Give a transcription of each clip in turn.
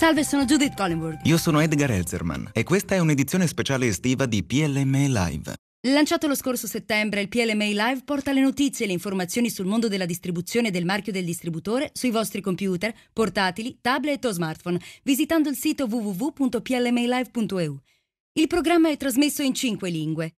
Salve, sono Judith Collingwood. Io sono Edgar Elzerman e questa è un'edizione speciale estiva di PLMA Live. Lanciato lo scorso settembre, il PLMA Live porta le notizie e le informazioni sul mondo della distribuzione del marchio del distributore sui vostri computer, portatili, tablet o smartphone, visitando il sito www.plmalive.eu. Il programma è trasmesso in cinque lingue: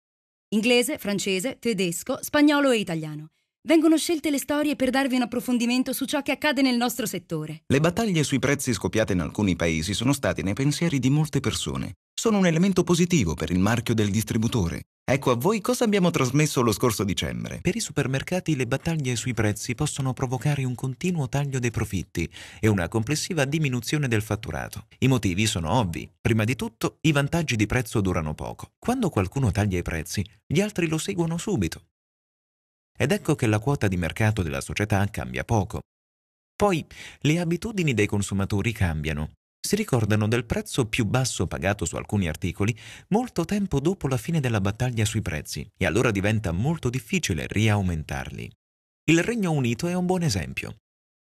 inglese, francese, tedesco, spagnolo e italiano. Vengono scelte le storie per darvi un approfondimento su ciò che accade nel nostro settore. Le battaglie sui prezzi scoppiate in alcuni paesi sono state nei pensieri di molte persone. Sono un elemento positivo per il marchio del distributore. Ecco a voi cosa abbiamo trasmesso lo scorso dicembre. Per i supermercati le battaglie sui prezzi possono provocare un continuo taglio dei profitti e una complessiva diminuzione del fatturato. I motivi sono ovvi. Prima di tutto, i vantaggi di prezzo durano poco. Quando qualcuno taglia i prezzi, gli altri lo seguono subito. Ed ecco che la quota di mercato della società cambia poco. Poi le abitudini dei consumatori cambiano. Si ricordano del prezzo più basso pagato su alcuni articoli molto tempo dopo la fine della battaglia sui prezzi e allora diventa molto difficile riaumentarli. Il Regno Unito è un buon esempio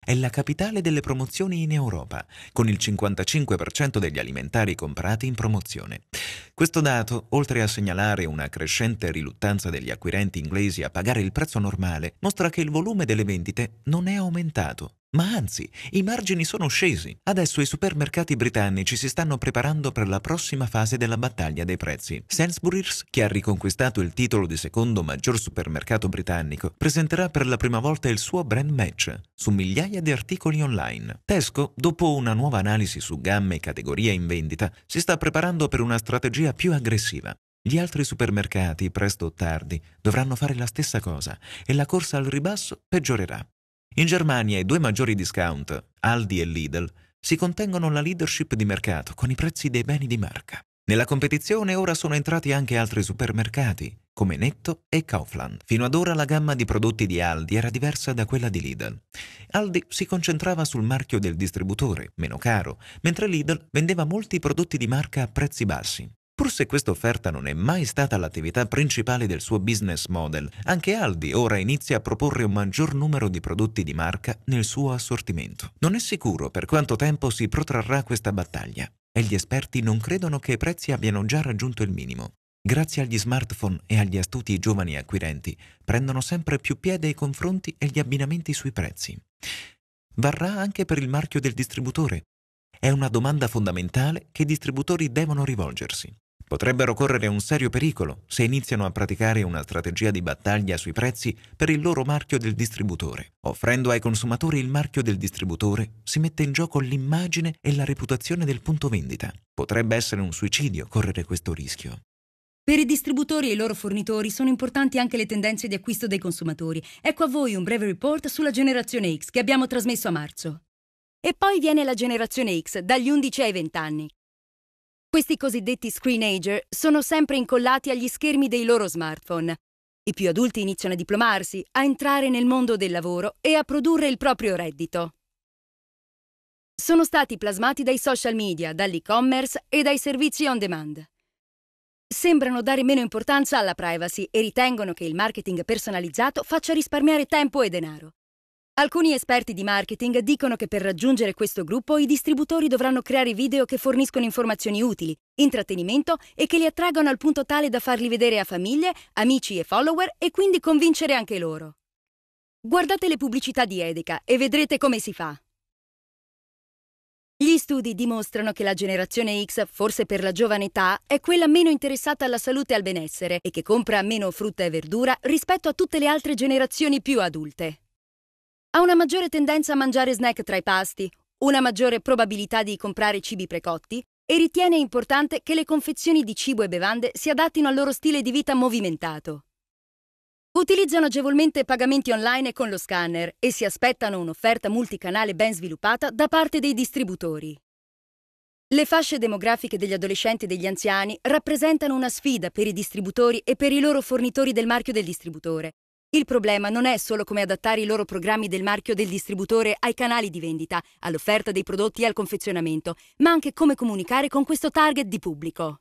è la capitale delle promozioni in Europa, con il 55% degli alimentari comprati in promozione. Questo dato, oltre a segnalare una crescente riluttanza degli acquirenti inglesi a pagare il prezzo normale, mostra che il volume delle vendite non è aumentato. Ma anzi, i margini sono scesi. Adesso i supermercati britannici si stanno preparando per la prossima fase della battaglia dei prezzi. Sainsbury's, che ha riconquistato il titolo di secondo maggior supermercato britannico, presenterà per la prima volta il suo brand match su migliaia di articoli online. Tesco, dopo una nuova analisi su gamme e categorie in vendita, si sta preparando per una strategia più aggressiva. Gli altri supermercati, presto o tardi, dovranno fare la stessa cosa e la corsa al ribasso peggiorerà. In Germania i due maggiori discount, Aldi e Lidl, si contengono la leadership di mercato con i prezzi dei beni di marca. Nella competizione ora sono entrati anche altri supermercati, come Netto e Kaufland. Fino ad ora la gamma di prodotti di Aldi era diversa da quella di Lidl. Aldi si concentrava sul marchio del distributore, meno caro, mentre Lidl vendeva molti prodotti di marca a prezzi bassi. Pur se questa offerta non è mai stata l'attività principale del suo business model, anche Aldi ora inizia a proporre un maggior numero di prodotti di marca nel suo assortimento. Non è sicuro per quanto tempo si protrarrà questa battaglia e gli esperti non credono che i prezzi abbiano già raggiunto il minimo. Grazie agli smartphone e agli astuti giovani acquirenti, prendono sempre più piede i confronti e gli abbinamenti sui prezzi. Varrà anche per il marchio del distributore, è una domanda fondamentale che i distributori devono rivolgersi potrebbero correre un serio pericolo se iniziano a praticare una strategia di battaglia sui prezzi per il loro marchio del distributore. Offrendo ai consumatori il marchio del distributore si mette in gioco l'immagine e la reputazione del punto vendita. Potrebbe essere un suicidio correre questo rischio. Per i distributori e i loro fornitori sono importanti anche le tendenze di acquisto dei consumatori. Ecco a voi un breve report sulla generazione X che abbiamo trasmesso a marzo. E poi viene la generazione X, dagli 11 ai 20 anni, questi cosiddetti screenager sono sempre incollati agli schermi dei loro smartphone. I più adulti iniziano a diplomarsi, a entrare nel mondo del lavoro e a produrre il proprio reddito. Sono stati plasmati dai social media, dall'e-commerce e dai servizi on demand. Sembrano dare meno importanza alla privacy e ritengono che il marketing personalizzato faccia risparmiare tempo e denaro. Alcuni esperti di marketing dicono che per raggiungere questo gruppo i distributori dovranno creare video che forniscono informazioni utili, intrattenimento e che li attraggano al punto tale da farli vedere a famiglie, amici e follower e quindi convincere anche loro. Guardate le pubblicità di Edeka e vedrete come si fa. Gli studi dimostrano che la generazione X, forse per la giovane età, è quella meno interessata alla salute e al benessere e che compra meno frutta e verdura rispetto a tutte le altre generazioni più adulte ha una maggiore tendenza a mangiare snack tra i pasti, una maggiore probabilità di comprare cibi precotti e ritiene importante che le confezioni di cibo e bevande si adattino al loro stile di vita movimentato. Utilizzano agevolmente pagamenti online con lo scanner e si aspettano un'offerta multicanale ben sviluppata da parte dei distributori. Le fasce demografiche degli adolescenti e degli anziani rappresentano una sfida per i distributori e per i loro fornitori del marchio del distributore, il problema non è solo come adattare i loro programmi del marchio del distributore ai canali di vendita, all'offerta dei prodotti e al confezionamento, ma anche come comunicare con questo target di pubblico.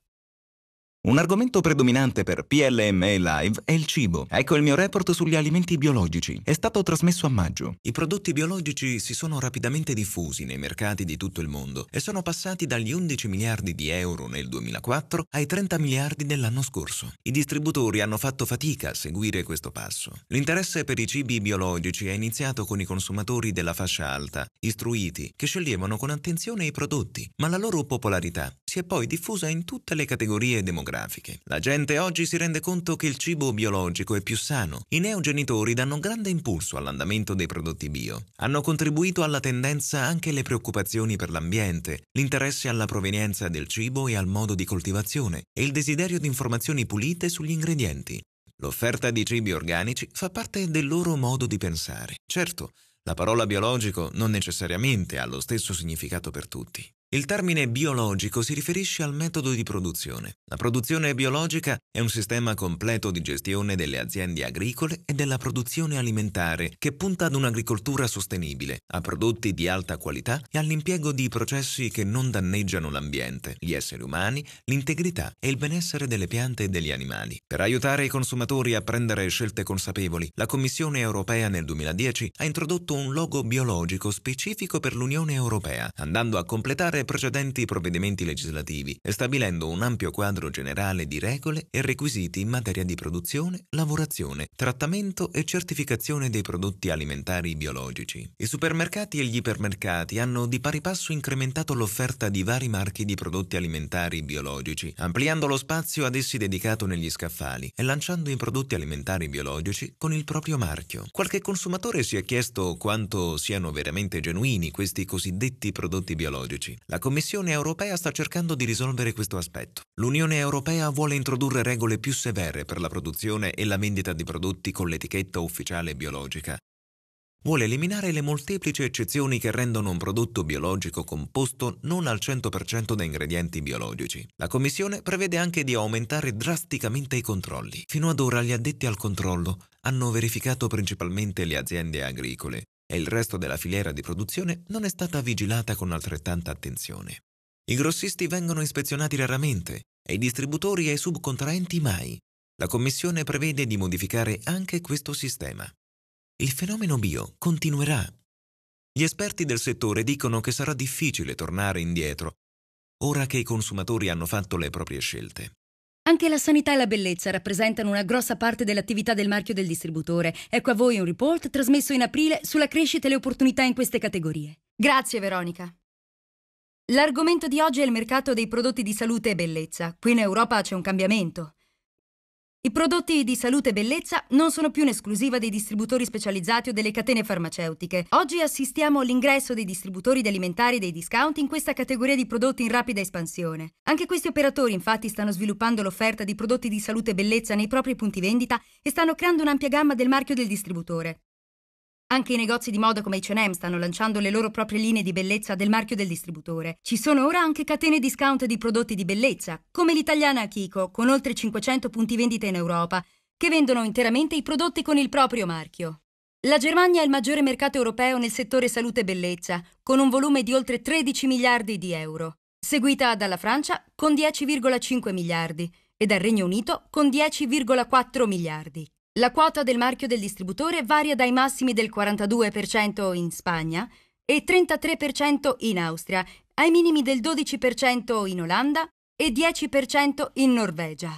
Un argomento predominante per PLME Live è il cibo. Ecco il mio report sugli alimenti biologici. È stato trasmesso a maggio. I prodotti biologici si sono rapidamente diffusi nei mercati di tutto il mondo e sono passati dagli 11 miliardi di euro nel 2004 ai 30 miliardi dell'anno scorso. I distributori hanno fatto fatica a seguire questo passo. L'interesse per i cibi biologici è iniziato con i consumatori della fascia alta, istruiti, che sceglievano con attenzione i prodotti, ma la loro popolarità si è poi diffusa in tutte le categorie demografiche geografiche. La gente oggi si rende conto che il cibo biologico è più sano. I neogenitori danno grande impulso all'andamento dei prodotti bio. Hanno contribuito alla tendenza anche le preoccupazioni per l'ambiente, l'interesse alla provenienza del cibo e al modo di coltivazione e il desiderio di informazioni pulite sugli ingredienti. L'offerta di cibi organici fa parte del loro modo di pensare. Certo, la parola biologico non necessariamente ha lo stesso significato per tutti. Il termine biologico si riferisce al metodo di produzione. La produzione biologica è un sistema completo di gestione delle aziende agricole e della produzione alimentare che punta ad un'agricoltura sostenibile, a prodotti di alta qualità e all'impiego di processi che non danneggiano l'ambiente, gli esseri umani, l'integrità e il benessere delle piante e degli animali. Per aiutare i consumatori a prendere scelte consapevoli, la Commissione europea nel 2010 ha introdotto un logo biologico specifico per l'Unione europea, andando a completare dai precedenti provvedimenti legislativi e stabilendo un ampio quadro generale di regole e requisiti in materia di produzione, lavorazione, trattamento e certificazione dei prodotti alimentari biologici. I supermercati e gli ipermercati hanno di pari passo incrementato l'offerta di vari marchi di prodotti alimentari biologici, ampliando lo spazio ad essi dedicato negli scaffali e lanciando i prodotti alimentari biologici con il proprio marchio. Qualche consumatore si è chiesto quanto siano veramente genuini questi cosiddetti prodotti biologici. La Commissione europea sta cercando di risolvere questo aspetto. L'Unione europea vuole introdurre regole più severe per la produzione e la vendita di prodotti con l'etichetta ufficiale biologica. Vuole eliminare le molteplici eccezioni che rendono un prodotto biologico composto non al 100% da ingredienti biologici. La Commissione prevede anche di aumentare drasticamente i controlli. Fino ad ora gli addetti al controllo hanno verificato principalmente le aziende agricole, e il resto della filiera di produzione non è stata vigilata con altrettanta attenzione. I grossisti vengono ispezionati raramente e i distributori e i subcontraenti mai. La Commissione prevede di modificare anche questo sistema. Il fenomeno bio continuerà. Gli esperti del settore dicono che sarà difficile tornare indietro, ora che i consumatori hanno fatto le proprie scelte. Anche la sanità e la bellezza rappresentano una grossa parte dell'attività del marchio del distributore. Ecco a voi un report trasmesso in aprile sulla crescita e le opportunità in queste categorie. Grazie Veronica. L'argomento di oggi è il mercato dei prodotti di salute e bellezza. Qui in Europa c'è un cambiamento. I prodotti di salute e bellezza non sono più un'esclusiva dei distributori specializzati o delle catene farmaceutiche. Oggi assistiamo all'ingresso dei distributori di alimentari e dei discount in questa categoria di prodotti in rapida espansione. Anche questi operatori infatti stanno sviluppando l'offerta di prodotti di salute e bellezza nei propri punti vendita e stanno creando un'ampia gamma del marchio del distributore. Anche i negozi di moda come HM stanno lanciando le loro proprie linee di bellezza del marchio del distributore. Ci sono ora anche catene discount di prodotti di bellezza, come l'italiana Akiko, con oltre 500 punti vendita in Europa, che vendono interamente i prodotti con il proprio marchio. La Germania è il maggiore mercato europeo nel settore salute e bellezza, con un volume di oltre 13 miliardi di euro, seguita dalla Francia con 10,5 miliardi e dal Regno Unito con 10,4 miliardi. La quota del marchio del distributore varia dai massimi del 42% in Spagna e 33% in Austria, ai minimi del 12% in Olanda e 10% in Norvegia.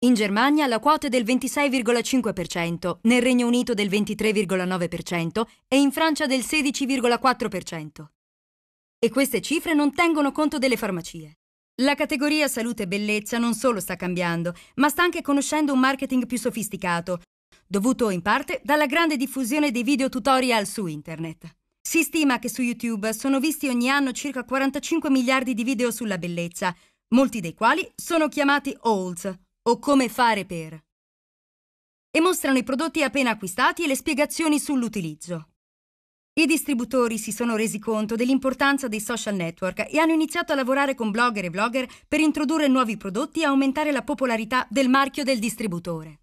In Germania la quota è del 26,5%, nel Regno Unito del 23,9% e in Francia del 16,4%. E queste cifre non tengono conto delle farmacie. La categoria salute e bellezza non solo sta cambiando, ma sta anche conoscendo un marketing più sofisticato, dovuto in parte dalla grande diffusione dei video tutorial su internet. Si stima che su YouTube sono visti ogni anno circa 45 miliardi di video sulla bellezza, molti dei quali sono chiamati OLDS, o come fare per. E mostrano i prodotti appena acquistati e le spiegazioni sull'utilizzo. I distributori si sono resi conto dell'importanza dei social network e hanno iniziato a lavorare con blogger e blogger per introdurre nuovi prodotti e aumentare la popolarità del marchio del distributore.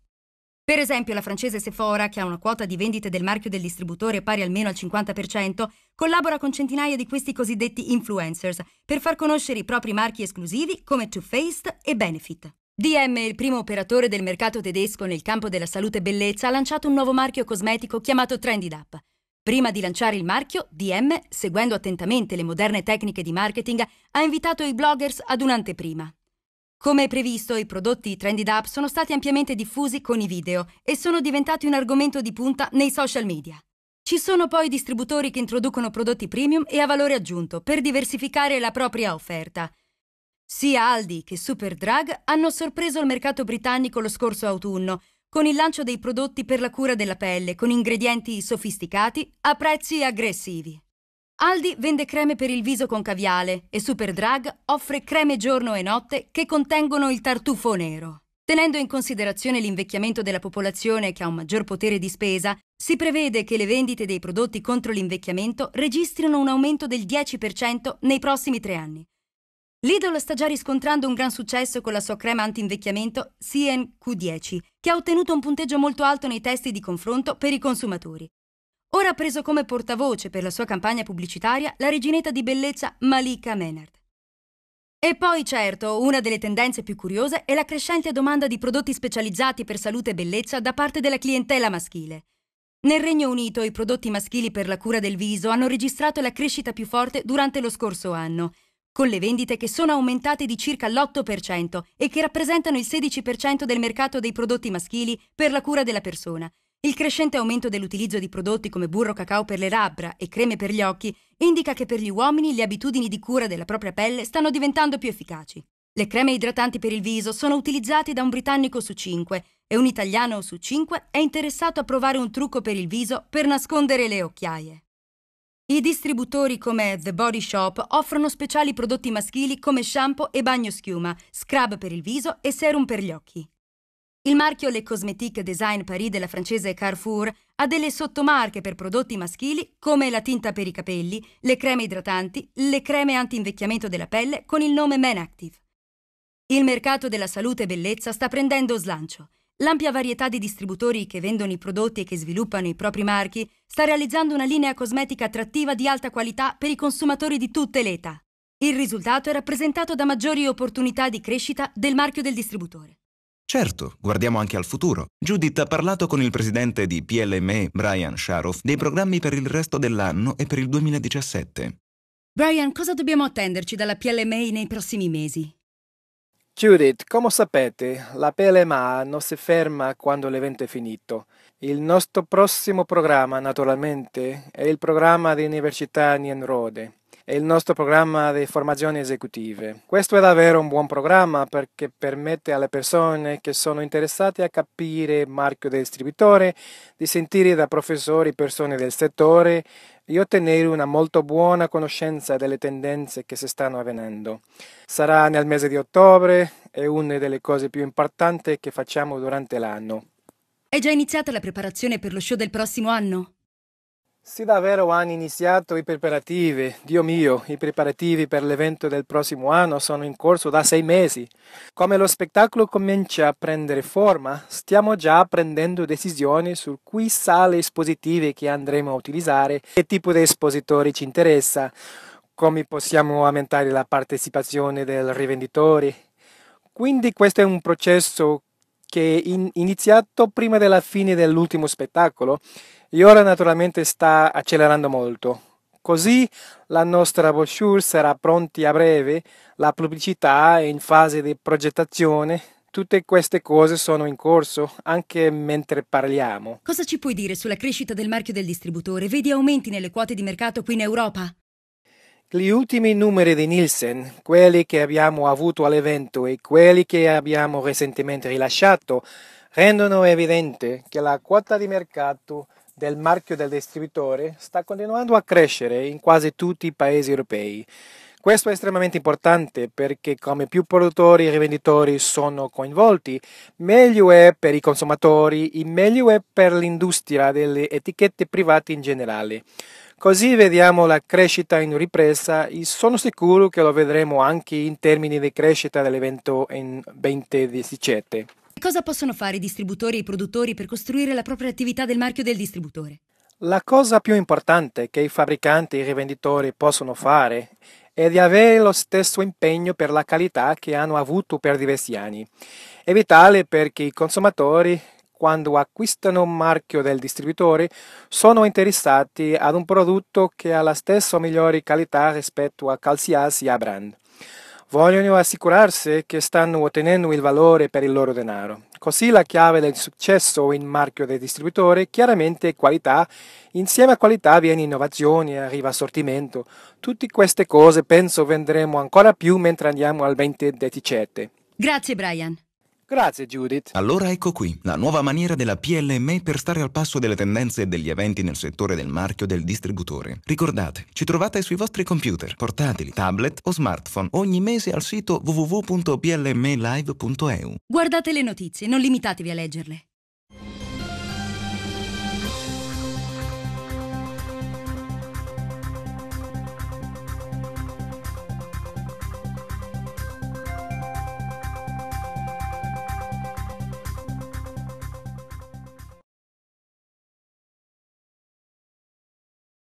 Per esempio la francese Sephora, che ha una quota di vendite del marchio del distributore pari almeno al 50%, collabora con centinaia di questi cosiddetti influencers per far conoscere i propri marchi esclusivi come Too Faced e Benefit. DM, il primo operatore del mercato tedesco nel campo della salute e bellezza, ha lanciato un nuovo marchio cosmetico chiamato Trended Up, Prima di lanciare il marchio, DM, seguendo attentamente le moderne tecniche di marketing, ha invitato i bloggers ad un'anteprima. Come previsto, i prodotti Trended Up sono stati ampiamente diffusi con i video e sono diventati un argomento di punta nei social media. Ci sono poi distributori che introducono prodotti premium e a valore aggiunto per diversificare la propria offerta. Sia Aldi che Super hanno sorpreso il mercato britannico lo scorso autunno, con il lancio dei prodotti per la cura della pelle con ingredienti sofisticati a prezzi aggressivi. Aldi vende creme per il viso con caviale e Superdrag offre creme giorno e notte che contengono il tartufo nero. Tenendo in considerazione l'invecchiamento della popolazione che ha un maggior potere di spesa, si prevede che le vendite dei prodotti contro l'invecchiamento registrino un aumento del 10% nei prossimi tre anni, Lidl sta già riscontrando un gran successo con la sua crema anti-invecchiamento CNQ10, che ha ottenuto un punteggio molto alto nei testi di confronto per i consumatori. Ora ha preso come portavoce per la sua campagna pubblicitaria la reginetta di bellezza Malika Menard. E poi certo, una delle tendenze più curiose è la crescente domanda di prodotti specializzati per salute e bellezza da parte della clientela maschile. Nel Regno Unito i prodotti maschili per la cura del viso hanno registrato la crescita più forte durante lo scorso anno, con le vendite che sono aumentate di circa l'8% e che rappresentano il 16% del mercato dei prodotti maschili per la cura della persona. Il crescente aumento dell'utilizzo di prodotti come burro cacao per le labbra e creme per gli occhi indica che per gli uomini le abitudini di cura della propria pelle stanno diventando più efficaci. Le creme idratanti per il viso sono utilizzate da un britannico su cinque e un italiano su cinque è interessato a provare un trucco per il viso per nascondere le occhiaie. I distributori come The Body Shop offrono speciali prodotti maschili come shampoo e bagno schiuma, scrub per il viso e serum per gli occhi. Il marchio Le Cosmétique Design Paris della francese Carrefour ha delle sottomarche per prodotti maschili come la tinta per i capelli, le creme idratanti, le creme anti-invecchiamento della pelle con il nome Men Active. Il mercato della salute e bellezza sta prendendo slancio. L'ampia varietà di distributori che vendono i prodotti e che sviluppano i propri marchi sta realizzando una linea cosmetica attrattiva di alta qualità per i consumatori di tutte le età. Il risultato è rappresentato da maggiori opportunità di crescita del marchio del distributore. Certo, guardiamo anche al futuro. Judith ha parlato con il presidente di PLME, Brian Sharoff, dei programmi per il resto dell'anno e per il 2017. Brian, cosa dobbiamo attenderci dalla PLMA nei prossimi mesi? Judith, come sapete, la PLMA non si ferma quando l'evento è finito. Il nostro prossimo programma, naturalmente, è il programma di Università Nienrode e il nostro programma di formazioni esecutive. Questo è davvero un buon programma perché permette alle persone che sono interessate a capire il marchio del distributore, di sentire da professori persone del settore e ottenere una molto buona conoscenza delle tendenze che si stanno avvenendo. Sarà nel mese di ottobre, è una delle cose più importanti che facciamo durante l'anno. È già iniziata la preparazione per lo show del prossimo anno? Se davvero hanno iniziato i preparativi, Dio mio, i preparativi per l'evento del prossimo anno sono in corso da sei mesi. Come lo spettacolo comincia a prendere forma, stiamo già prendendo decisioni su cui sale espositive che andremo a utilizzare, che tipo di espositori ci interessa, come possiamo aumentare la partecipazione del rivenditore. Quindi questo è un processo che è iniziato prima della fine dell'ultimo spettacolo e ora naturalmente sta accelerando molto. Così la nostra brochure sarà pronta a breve, la pubblicità è in fase di progettazione, tutte queste cose sono in corso anche mentre parliamo. Cosa ci puoi dire sulla crescita del marchio del distributore? Vedi aumenti nelle quote di mercato qui in Europa? Gli ultimi numeri di Nielsen, quelli che abbiamo avuto all'evento e quelli che abbiamo recentemente rilasciato, rendono evidente che la quota di mercato del marchio del distributore sta continuando a crescere in quasi tutti i paesi europei. Questo è estremamente importante perché come più produttori e rivenditori sono coinvolti, meglio è per i consumatori e meglio è per l'industria delle etichette private in generale. Così vediamo la crescita in ripresa e sono sicuro che lo vedremo anche in termini di crescita dell'evento in 2017. Cosa possono fare i distributori e i produttori per costruire la propria attività del marchio del distributore? La cosa più importante che i fabbricanti e i rivenditori possono fare e di avere lo stesso impegno per la qualità che hanno avuto per diversi anni. È vitale perché i consumatori, quando acquistano un marchio del distributore, sono interessati ad un prodotto che ha la stessa o migliore qualità rispetto a qualsiasi brand. Vogliono assicurarsi che stanno ottenendo il valore per il loro denaro. Così la chiave del successo in marchio del distributore chiaramente è qualità, insieme a qualità viene innovazione, arriva assortimento. Tutte queste cose penso vendremo ancora più mentre andiamo al 2017. Grazie Brian. Grazie Judith. Allora ecco qui, la nuova maniera della PLME per stare al passo delle tendenze e degli eventi nel settore del marchio del distributore. Ricordate, ci trovate sui vostri computer, portatili, tablet o smartphone ogni mese al sito www.plmelive.eu. Guardate le notizie, non limitatevi a leggerle.